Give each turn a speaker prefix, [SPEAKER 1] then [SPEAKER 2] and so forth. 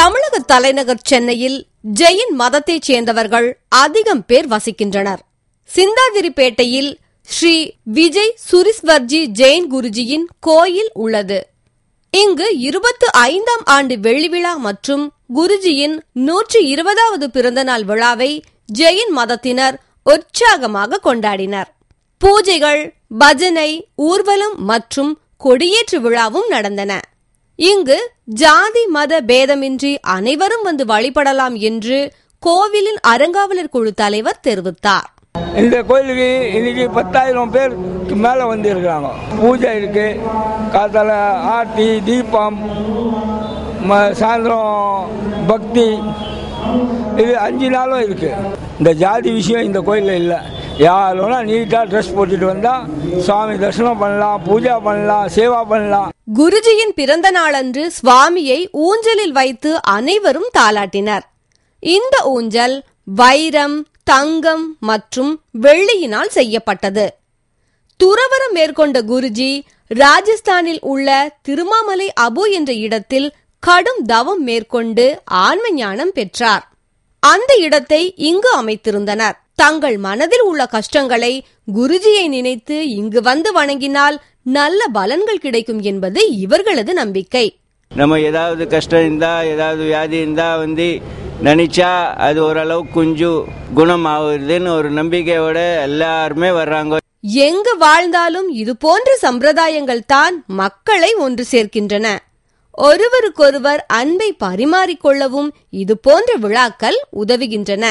[SPEAKER 1] தமிழக தலைநகர் சென்னையில் ஜெயின் மதத்தைச் சேர்ந்தவர்கள் அதிகம் பேர் வசிக்கின்றனர் சிந்தாதிரிப்பேட்டையில் ஸ்ரீ விஜய் சுரிஸ்வர்ஜி ஜெயின் குருஜியின் கோயில் உள்ளது இங்கு இருபத்து ஐந்தாம் ஆண்டு வெள்ளிவிழா மற்றும் குருஜியின் நூற்றி இருபதாவது பிறந்தநாள் விழாவை ஜெயின் மதத்தினர் உற்சாகமாக கொண்டாடினர் பூஜைகள் பஜனை ஊர்வலம் மற்றும் கொடியேற்று விழாவும் நடந்தன இங்கு ஜாதி மத பேதமின்றி அனைவரும் வந்து வழிபடலாம் என்று கோவிலின் அரங்காவலர் குழு தலைவர் தெரிவித்தார்
[SPEAKER 2] இந்த கோயிலுக்கு இன்னைக்கு பத்தாயிரம் பேருக்கு மேலே வந்து இருக்கிறாங்க பூஜை இருக்கு காத்தால ஆட்டி தீபம் சாயந்தரம் பக்தி இது அஞ்சு நாளும் இருக்கு இந்த ஜாதி விஷயம் இந்த கோயிலில் இல்லை யார் வேணால் நீட்டாக ட்ரெஸ் போட்டுட்டு வந்தால் சுவாமி தரிசனம் பண்ணலாம் பூஜா பண்ணலாம் சேவா பண்ணலாம்
[SPEAKER 1] குருஜியின் பிறந்த நாளன்று சுவாமியை ஊஞ்சலில் வைத்து அனைவரும் தாளாட்டினர் இந்த ஊஞ்சல் வைரம் தங்கம் மற்றும் வெள்ளியினால் செய்யப்பட்டது துறவரம் மேற்கொண்ட குருஜி ராஜஸ்தானில் உள்ள திருமாமலை அபு என்ற இடத்தில் கடும் தவம் மேற்கொண்டு ஆன்ம ஞானம் பெற்றார் அந்த இடத்தை இங்கு அமைத்திருந்தனர் தங்கள் மனதில் உள்ள கஷ்டங்களை குருஜியை நினைத்து இங்கு வந்து வணங்கினால் நல்ல பலன்கள் கிடைக்கும் என்பது இவர்களது நம்பிக்கை
[SPEAKER 3] நம்ம ஏதாவது கஷ்டம் இருந்தா ஏதாவது வியாதி இருந்தா வந்து நினைச்சா அது ஓரளவுக்கு கொஞ்சம் குணம் ஆகுதுன்னு ஒரு நம்பிக்கையோட எல்லாருமே வர்றாங்க
[SPEAKER 1] எங்கு வாழ்ந்தாலும் இது போன்ற சம்பிரதாயங்கள் தான் மக்களை ஒன்று சேர்க்கின்றன ஒருவருக்கொருவர் அன்பை பரிமாறிக்கொள்ளவும் இது போன்ற விழாக்கள் உதவுகின்றன